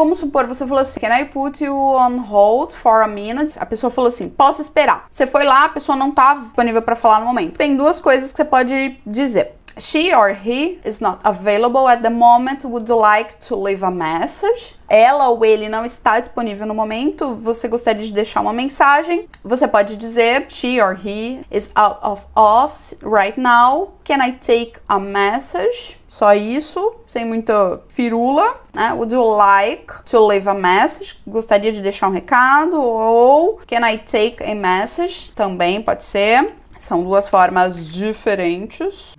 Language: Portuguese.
Vamos supor, você falou assim: Can I put you on hold for a minute? A pessoa falou assim: Posso esperar. Você foi lá, a pessoa não tá disponível para falar no momento. Tem duas coisas que você pode dizer. She or he is not available at the moment. Would you like to leave a message? Ela ou ele não está disponível no momento. Você gostaria de deixar uma mensagem? Você pode dizer she or he is out of office right now. Can I take a message? Só isso, sem muita firula, né? Would you like to leave a message? Gostaria de deixar um recado? Ou can I take a message? Também pode ser. São duas formas diferentes.